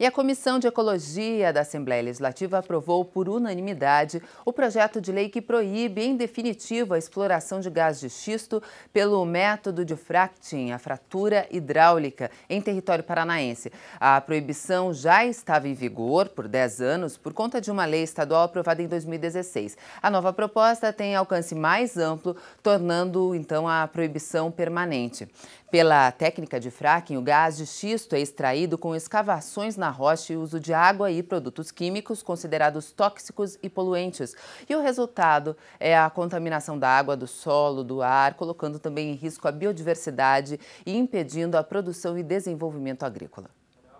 E a Comissão de Ecologia da Assembleia Legislativa aprovou por unanimidade o projeto de lei que proíbe, em definitivo, a exploração de gás de xisto pelo método de fracking, a fratura hidráulica, em território paranaense. A proibição já estava em vigor por 10 anos por conta de uma lei estadual aprovada em 2016. A nova proposta tem alcance mais amplo, tornando então a proibição permanente. Pela técnica de fracking, o gás de xisto é extraído com escavações na rocha e uso de água e produtos químicos considerados tóxicos e poluentes. E o resultado é a contaminação da água, do solo, do ar, colocando também em risco a biodiversidade e impedindo a produção e desenvolvimento agrícola.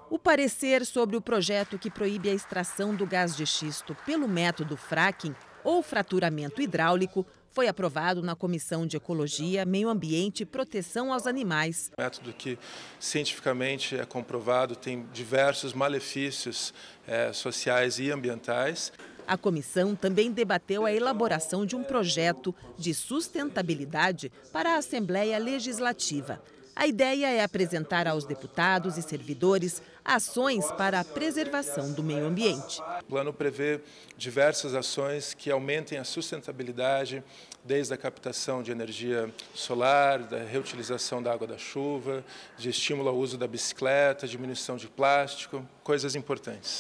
O parecer sobre o projeto que proíbe a extração do gás de xisto pelo método fracking ou fraturamento hidráulico foi aprovado na Comissão de Ecologia, Meio Ambiente e Proteção aos Animais. método que cientificamente é comprovado tem diversos malefícios é, sociais e ambientais. A comissão também debateu a elaboração de um projeto de sustentabilidade para a Assembleia Legislativa. A ideia é apresentar aos deputados e servidores ações para a preservação do meio ambiente. O plano prevê diversas ações que aumentem a sustentabilidade, desde a captação de energia solar, da reutilização da água da chuva, de estímulo ao uso da bicicleta, diminuição de plástico, coisas importantes.